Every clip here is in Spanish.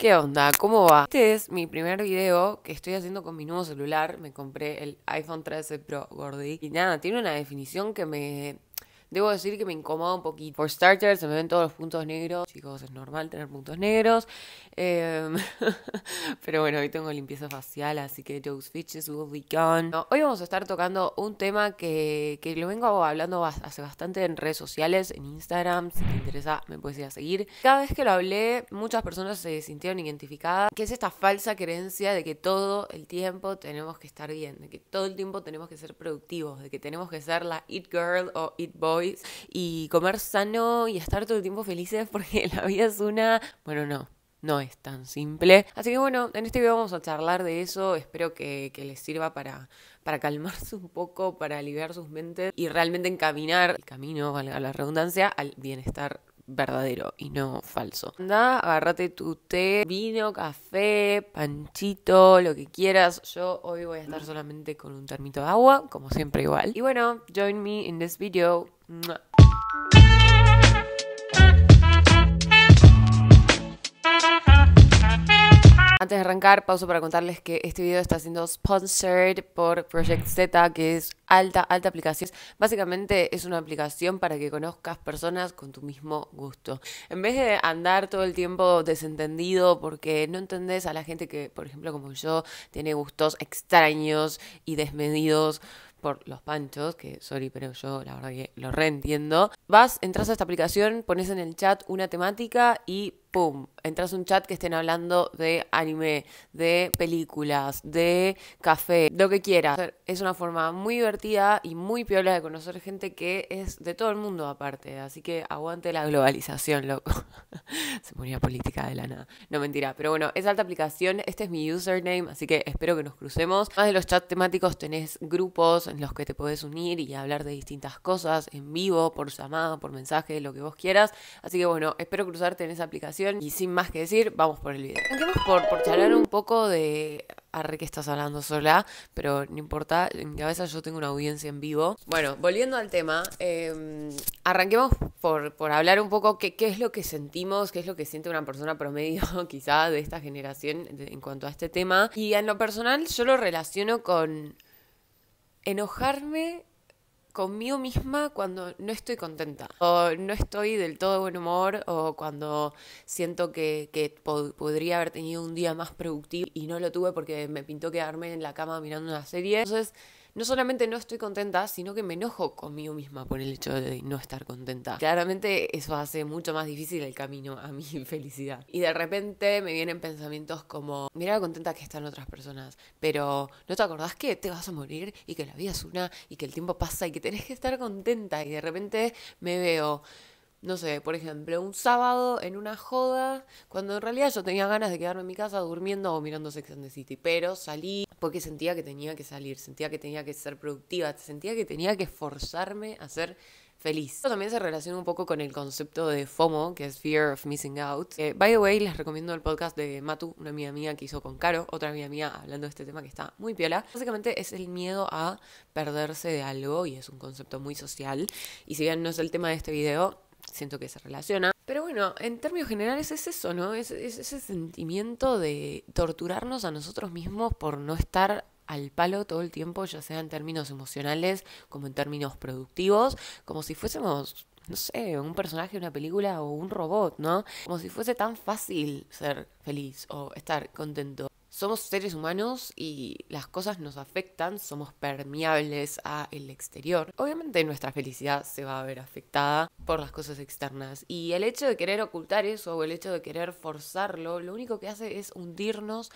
¿Qué onda? ¿Cómo va? Este es mi primer video que estoy haciendo con mi nuevo celular. Me compré el iPhone 13 Pro Gordy. Y nada, tiene una definición que me Debo decir que me incomoda un poquito. For starters, se me ven todos los puntos negros. Chicos, es normal tener puntos negros. Em, pero bueno, hoy tengo limpieza facial, así que those bitches will be gone. hoy vamos a estar tocando un tema que, que lo vengo hablando hace bastante en redes sociales, en Instagram. Si te interesa, me puedes ir a seguir. Cada vez que lo hablé, muchas personas se sintieron identificadas. Que es esta falsa creencia de que todo el tiempo tenemos que estar bien, de que todo el tiempo tenemos que ser productivos, de que tenemos que ser la it girl o it boy y comer sano y estar todo el tiempo felices porque la vida es una, bueno, no, no es tan simple. Así que bueno, en este video vamos a charlar de eso. Espero que, les sirva para, para calmarse un poco, para aliviar sus mentes y realmente encaminar el camino, a la redundancia, al bienestar verdadero y no falso. Anda, agárrate tu té, vino, café, panchito, lo que quieras. Yo hoy voy a estar solamente con un termito de agua, como siempre igual. Y bueno, join me in this video. Antes de arrancar, pauso para contarles que este video está siendo sponsored por Project Z, que es alta, alta aplicación. Básicamente es una aplicación para que conozcas personas con tu mismo gusto. En vez de andar todo el tiempo desentendido porque no entendés a la gente que, por ejemplo, como yo, tiene gustos extraños y desmedidos por los panchos, que sorry, pero yo la verdad que lo entiendo Vas, entras a esta aplicación, pones en el chat una temática y ¡pum! Entras a un chat que estén hablando de anime, de películas, de café, lo que quieras. Es una forma muy divertida y muy piola de conocer gente que es de todo el mundo aparte. Así que aguante la globalización, loco. Se ponía política de la nada. No mentira. Pero bueno, es alta aplicación. Este es mi username, así que espero que nos crucemos. Más de los chats temáticos tenés grupos en los que te puedes unir y hablar de distintas cosas en vivo, por llamada, por mensaje, lo que vos quieras. Así que bueno, espero cruzarte en esa aplicación y sin más que decir, vamos por el video. Arranquemos por, por charlar un poco de arre que estás hablando sola, pero no importa, en veces cabeza yo tengo una audiencia en vivo. Bueno, volviendo al tema, em, arranquemos por, por, hablar un poco qué, qué, es lo que sentimos, qué es lo que siente una persona promedio quizá de esta generación en cuanto a este tema. Y en lo personal yo lo relaciono con enojarme conmigo misma cuando no estoy contenta o no estoy del todo de buen humor o cuando siento que, que podría haber tenido un día más productivo y no lo tuve porque me pintó quedarme en la cama mirando una serie. Entonces no solamente no estoy contenta, sino que me enojo conmigo misma por el hecho de no estar contenta. Claramente eso hace mucho más difícil el camino a mi felicidad. Y de repente me vienen pensamientos como, mira lo contenta que están otras personas, pero ¿no te acordás que te vas a morir y que la vida es una y que el tiempo pasa y que tenés que estar contenta? Y de repente me veo no sé, por ejemplo, un sábado en una joda, cuando en realidad yo tenía ganas de quedarme en mi casa durmiendo o mirando Sex and the City, pero salí porque sentía que tenía que salir, sentía que tenía que ser productiva, sentía que tenía que esforzarme a ser feliz. Esto también se relaciona un poco con el concepto de FOMO, que es Fear of Missing Out. by the way, les recomiendo el podcast de Matu, una amiga mía que hizo con Caro, otra amiga mía hablando de este tema que está muy piola. Básicamente es el miedo a perderse de algo y es un concepto muy social. Y si bien no es el tema de este video, siento que se relaciona. Pero bueno, en términos generales es eso, ¿no? Es, ese sentimiento de torturarnos a nosotros mismos por no estar al palo todo el tiempo, ya sea en términos emocionales como en términos productivos, como si fuésemos no sé, un personaje de una película o un robot, ¿no? Como si fuese tan fácil ser feliz o estar contento somos seres humanos y las cosas nos afectan, somos permeables a el exterior. Obviamente nuestra felicidad se va a ver afectada por las cosas externas y el hecho de querer ocultar eso o el hecho de querer forzarlo, lo único que hace es hundirnos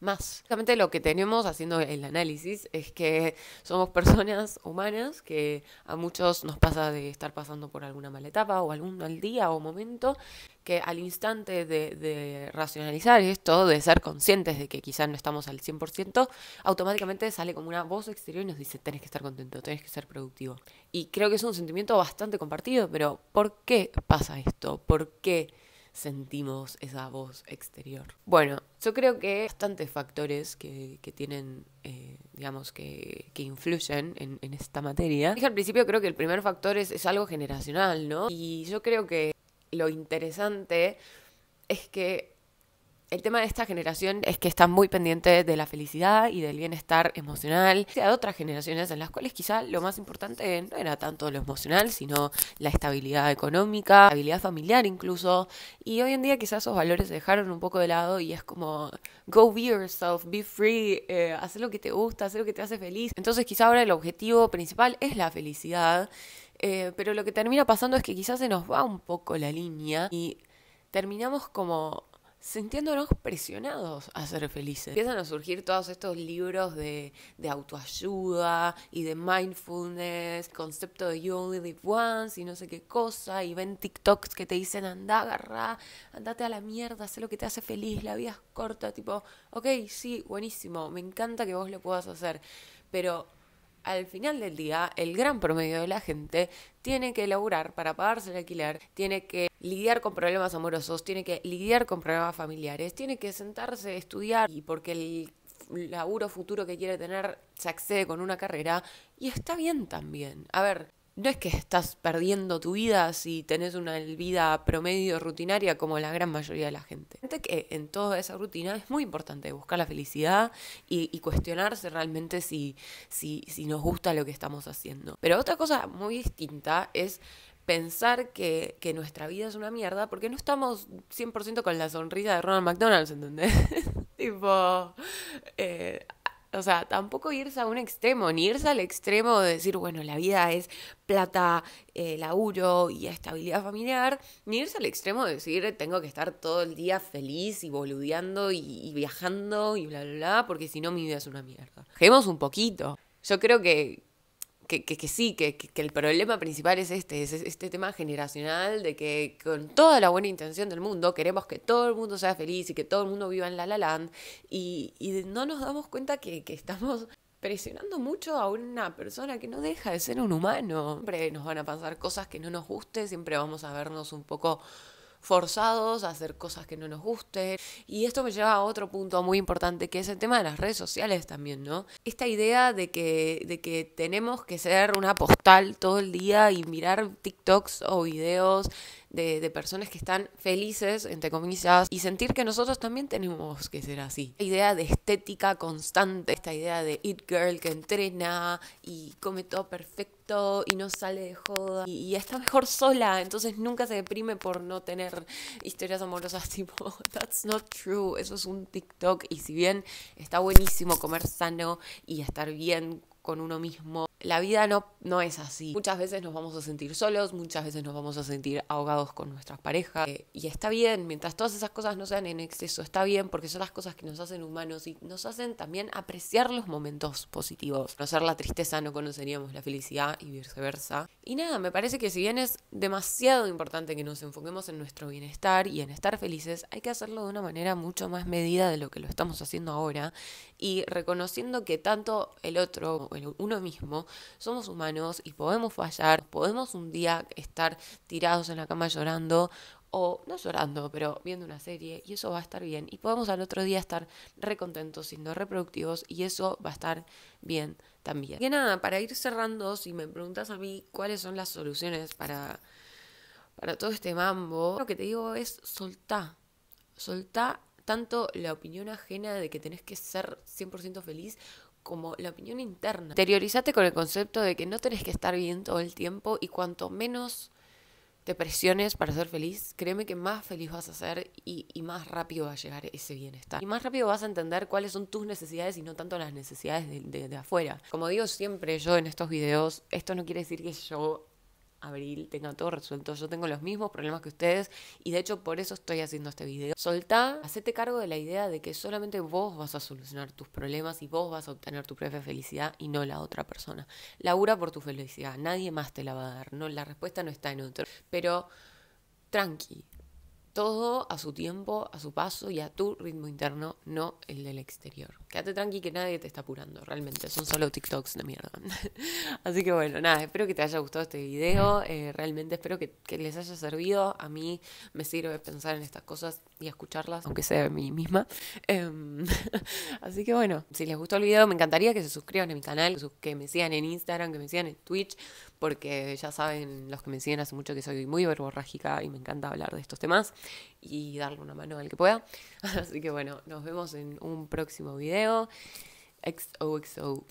más. lo que tenemos haciendo el análisis es que somos personas humanas que a muchos nos pasa de estar pasando por alguna mala etapa o algún mal día o momento que al instante de, de racionalizar esto, de ser conscientes de que quizás no estamos al 100%, automáticamente sale como una voz exterior y nos dice tenés que estar contento, tenés que ser productivo. Y creo que es un sentimiento bastante compartido, pero ¿por qué pasa esto? ¿Por qué? sentimos esa voz exterior. Bueno, yo creo que hay bastantes factores que, tienen, eh, digamos, que, influyen en, esta materia. Dije al principio, creo que el primer factor es, es algo generacional, ¿no? Y yo creo que lo interesante es que el tema de esta generación es que está muy pendiente de la felicidad y del bienestar emocional. De otras generaciones en las cuales quizá lo más importante no era tanto lo emocional, sino la estabilidad económica, la habilidad familiar incluso. Y hoy en día quizás esos valores se dejaron un poco de lado y es como go be yourself, be free, eh, hacer lo que te gusta, hacer lo que te hace feliz. Entonces quizá ahora el objetivo principal es la felicidad. Eh, pero lo que termina pasando es que quizás se nos va un poco la línea y terminamos como sintiéndonos presionados a ser felices. Empiezan a surgir todos estos libros de, autoayuda y de mindfulness, concepto de you only live once y no sé qué cosa, y ven TikToks que te dicen anda, agarrá, andate a la mierda, sé lo que te hace feliz, la vida es corta, tipo, ok, sí, buenísimo, me encanta que vos lo puedas hacer, pero al final del día el gran promedio de la gente tiene que laburar para pagarse el alquiler, tiene que lidiar con problemas amorosos, tiene que lidiar con problemas familiares, tiene que sentarse, a estudiar y porque el laburo futuro que quiere tener se accede con una carrera y está bien también. A ver, no es que estás perdiendo tu vida si tenés una vida promedio rutinaria como la gran mayoría de la gente. Que en toda esa rutina es muy importante buscar la felicidad y, cuestionarse realmente si, si, nos gusta lo que estamos haciendo. Pero otra cosa muy distinta es pensar que, nuestra vida es una mierda porque no estamos 100% con la sonrisa de Ronald McDonald's, ¿entendés? tipo, eh, o sea, tampoco irse a un extremo, ni irse al extremo de decir, bueno, la vida es plata, eh, laburo y estabilidad familiar, ni irse al extremo de decir, tengo que estar todo el día feliz y boludeando y, viajando y bla, bla, bla, porque si no mi vida es una mierda. Dejemos un poquito. Yo creo que, que, que, sí, que, que, el problema principal es este, es este tema generacional de que con toda la buena intención del mundo queremos que todo el mundo sea feliz y que todo el mundo viva en la la land y, no nos damos cuenta que, estamos presionando mucho a una persona que no deja de ser un humano. Hombre, nos van a pasar cosas que no nos gusten, siempre vamos a vernos un poco forzados a hacer cosas que no nos gusten. Y esto me lleva a otro punto muy importante que es el tema de las redes sociales también, ¿no? Esta idea de que, de que tenemos que ser una postal todo el día y mirar TikToks o videos de, personas que están felices, entre comillas, y sentir que nosotros también tenemos que ser así. La idea de estética constante, esta idea de it girl que entrena y come todo perfecto y no sale de joda y está mejor sola, entonces nunca se deprime por no tener historias amorosas tipo, that's not true, eso es un TikTok y si bien está buenísimo comer sano y estar bien con uno mismo, la vida no, no es así. Muchas veces nos vamos a sentir solos, muchas veces nos vamos a sentir ahogados con nuestras parejas. Eh, y está bien, mientras todas esas cosas no sean en exceso, está bien porque son las cosas que nos hacen humanos y nos hacen también apreciar los momentos positivos. ser la tristeza no conoceríamos la felicidad y viceversa. Y nada, me parece que si bien es demasiado importante que nos enfoquemos en nuestro bienestar y en estar felices, hay que hacerlo de una manera mucho más medida de lo que lo estamos haciendo ahora y reconociendo que tanto el otro, uno mismo, somos humanos y podemos fallar, podemos un día estar tirados en la cama llorando o no llorando, pero viendo una serie y eso va a estar bien y podemos al otro día estar recontentos siendo reproductivos y eso va a estar bien también. Y nada, para ir cerrando, si me preguntas a mí cuáles son las soluciones para para todo este mambo, lo que te digo es soltá. Soltá tanto la opinión ajena de que tenés que ser 100% feliz como la opinión interna. Interiorizate con el concepto de que no tenés que estar bien todo el tiempo y cuanto menos te presiones para ser feliz, créeme que más feliz vas a ser y, más rápido va a llegar ese bienestar. Y más rápido vas a entender cuáles son tus necesidades y no tanto las necesidades de afuera. Como digo siempre yo en estos videos, esto no quiere decir que yo abril tenga todo resuelto. Yo tengo los mismos problemas que ustedes y de hecho por eso estoy haciendo este video. Solta, hacete cargo de la idea de que solamente vos vas a solucionar tus problemas y vos vas a obtener tu propia felicidad y no la otra persona. Labura por tu felicidad, nadie más te la va a dar. No, la respuesta no está en otro. Pero tranqui, todo a su tiempo, a su paso y a tu ritmo interno, no el del exterior. Quédate tranqui que nadie te está apurando, realmente. Son solo TikToks de mierda. Así que bueno, nada, espero que te haya gustado este video. Eh, realmente espero que, les haya servido. A mí me sirve pensar en estas cosas y escucharlas, aunque sea de mí misma. Em, así que bueno, si les gustó el video, me encantaría que se suscriban a mi canal, que me sigan en Instagram, que me sigan en Twitch porque ya saben los que me siguen hace mucho que soy muy verborrágica y me encanta hablar de estos temas y darle una mano al que pueda. Así que bueno, nos vemos en un próximo video. XOXO.